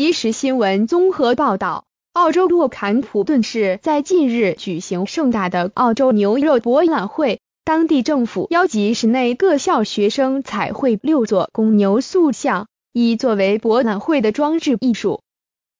即时新闻综合报道：澳洲洛坎普顿市在近日举行盛大的澳洲牛肉博览会，当地政府邀集市内各校学生彩绘六座公牛塑像，以作为博览会的装置艺术。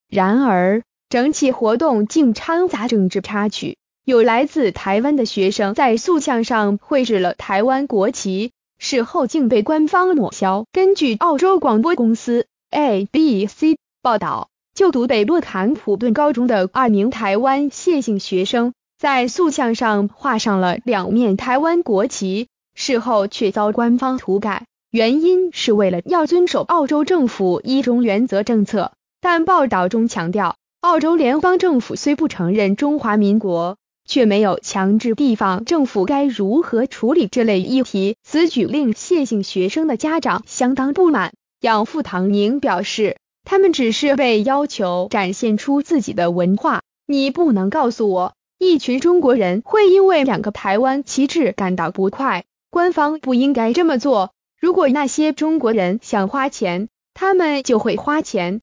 然而，整体活动竟掺杂政治插曲，有来自台湾的学生在塑像上绘制了台湾国旗，事后竟被官方抹消。根据澳洲广播公司 ABC。报道：就读北洛坎普顿高中的二名台湾谢姓学生，在塑像上画上了两面台湾国旗，事后却遭官方涂改，原因是为了要遵守澳洲政府一中原则政策。但报道中强调，澳洲联邦政府虽不承认中华民国，却没有强制地方政府该如何处理这类议题。此举令谢姓学生的家长相当不满，养父唐宁表示。他们只是被要求展现出自己的文化。你不能告诉我，一群中国人会因为两个台湾旗帜感到不快。官方不应该这么做。如果那些中国人想花钱，他们就会花钱。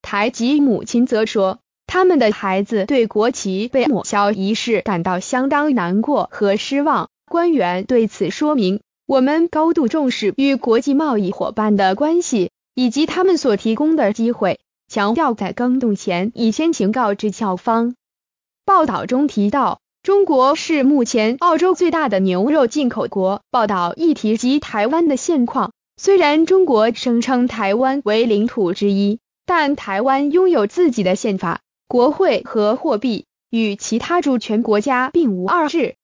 台籍母亲则说，他们的孩子对国旗被抹消一事感到相当难过和失望。官员对此说明，我们高度重视与国际贸易伙伴的关系。以及他们所提供的机会，强调在更动前已先行告知校方。报道中提到，中国是目前澳洲最大的牛肉进口国。报道一提及台湾的现况，虽然中国声称台湾为领土之一，但台湾拥有自己的宪法、国会和货币，与其他主权国家并无二致。